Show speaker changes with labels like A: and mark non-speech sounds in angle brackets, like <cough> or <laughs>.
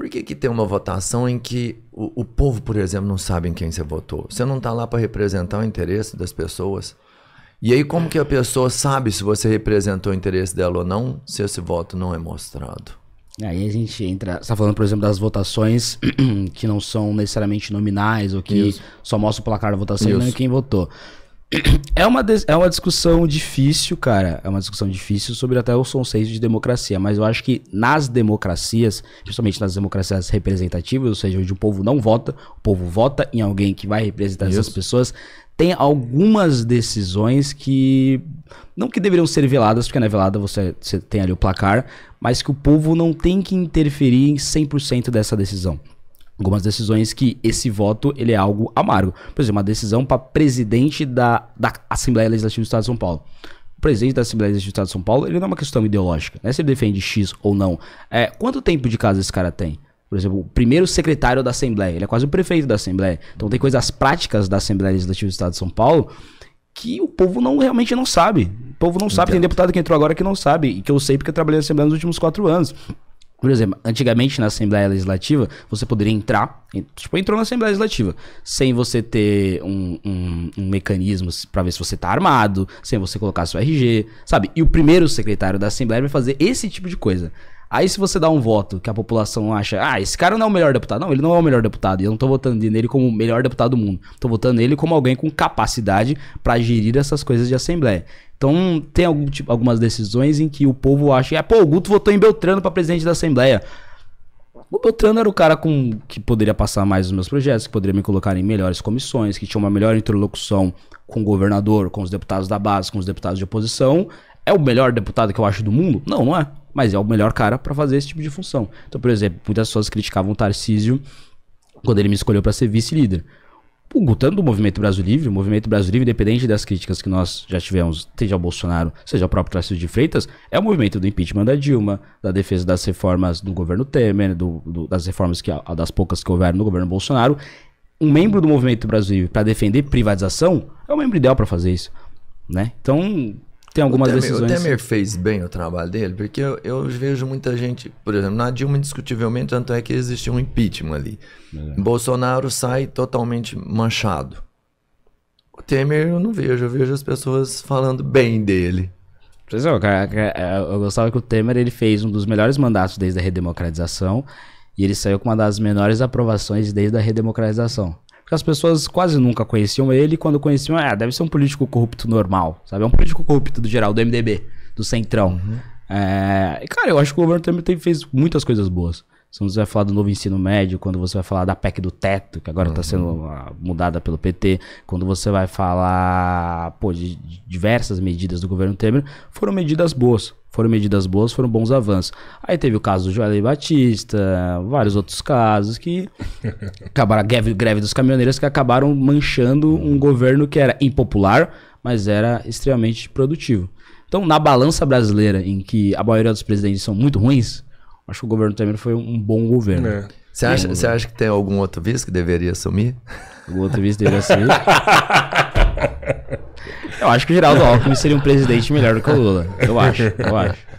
A: Por que, que tem uma votação em que o, o povo, por exemplo, não sabe em quem você votou? Você não está lá para representar o interesse das pessoas? E aí, como que a pessoa sabe se você representou o interesse dela ou não, se esse voto não é mostrado?
B: Aí a gente entra. Você está falando, por exemplo, das votações <clears throat> que não são necessariamente nominais ou que Isso. só mostra o placar da votação Isso. e não é quem votou. <clears throat> É uma, é uma discussão difícil, cara. É uma discussão difícil sobre até os conceitos de democracia. Mas eu acho que nas democracias, principalmente nas democracias representativas, ou seja, onde o povo não vota, o povo vota em alguém que vai representar Isso. essas pessoas, tem algumas decisões que. Não que deveriam ser veladas, porque na é velada você, você tem ali o placar, mas que o povo não tem que interferir em 100% dessa decisão algumas decisões que esse voto ele é algo amargo. Por exemplo, uma decisão para presidente da, da Assembleia Legislativa do Estado de São Paulo. O presidente da Assembleia Legislativa do Estado de São Paulo, ele não é uma questão ideológica, né? Se ele defende X ou não. É, quanto tempo de casa esse cara tem? Por exemplo, o primeiro secretário da Assembleia, ele é quase o prefeito da Assembleia. Então tem coisas práticas da Assembleia Legislativa do Estado de São Paulo que o povo não realmente não sabe. O povo não Entendo. sabe. Tem deputado que entrou agora que não sabe, e que eu sei porque eu trabalhei na Assembleia nos últimos quatro anos. Por exemplo, antigamente na Assembleia Legislativa, você poderia entrar, tipo, entrou na Assembleia Legislativa, sem você ter um, um, um mecanismo para ver se você tá armado, sem você colocar seu RG, sabe? E o primeiro secretário da Assembleia vai fazer esse tipo de coisa. Aí se você dá um voto que a população acha, ah, esse cara não é o melhor deputado. Não, ele não é o melhor deputado. E eu não tô votando nele como o melhor deputado do mundo. Tô votando nele como alguém com capacidade para gerir essas coisas de assembleia. Então tem algum, tipo, algumas decisões em que o povo acha, ah, pô, o Guto votou em Beltrano para presidente da assembleia. O Beltrano era o cara com que poderia passar mais os meus projetos, que poderia me colocar em melhores comissões, que tinha uma melhor interlocução com o governador, com os deputados da base, com os deputados de oposição. É o melhor deputado que eu acho do mundo? Não, não é mas é o melhor cara para fazer esse tipo de função. Então, por exemplo, muitas pessoas criticavam o Tarcísio quando ele me escolheu para ser vice-líder. O Gutano é do Movimento Brasil Livre, o Movimento Brasil Livre, independente das críticas que nós já tivemos, seja ao Bolsonaro, seja ao próprio Tarcísio de Freitas, é o movimento do impeachment da Dilma, da defesa das reformas do governo Temer, do, do, das reformas que, das poucas que houveram no governo Bolsonaro. Um membro do Movimento Brasil Livre para defender privatização é o membro ideal para fazer isso. Né? Então, tem algumas o Temer, decisões. O Temer
A: fez bem o trabalho dele, porque eu, eu, vejo muita gente, por exemplo, na Dilma, indiscutivelmente, tanto é que existiu um impeachment ali. É. Bolsonaro sai totalmente manchado.
B: O Temer eu não vejo, eu vejo as pessoas falando bem dele. Pois é, é, é eu gostava que o Temer ele fez um dos melhores mandatos desde a redemocratização e ele saiu com uma das menores aprovações desde a redemocratização. Porque as pessoas quase nunca conheciam ele, e quando conheciam, ah, deve ser um político corrupto normal, sabe? É um político corrupto do geral, do MDB, do Centrão. Uhum. É, cara, eu acho que o governo Temer tem, fez muitas coisas boas. Quando você vai falar do novo ensino médio, quando você vai falar da PEC do teto, que agora está uhum. sendo mudada pelo PT, quando você vai falar pô, de diversas medidas do governo Temer, foram medidas boas. Foram medidas boas, foram bons avanços. Aí teve o caso do Joelei Batista, vários outros casos que <laughs> acabaram a greve, greve dos caminhoneiros que acabaram manchando um uhum. governo que era impopular, mas era extremamente produtivo. Então, na balança brasileira, em que a maioria dos presidentes são muito ruins, acho que o governo Temer foi um bom governo. É. Você acha, um você acha que tem algum outro vice que deveria assumir? Algum outro vice deveria assumir? <laughs>
A: eu acho que o Geraldo Alckmin seria um presidente melhor do que o Lula. Eu acho, eu acho.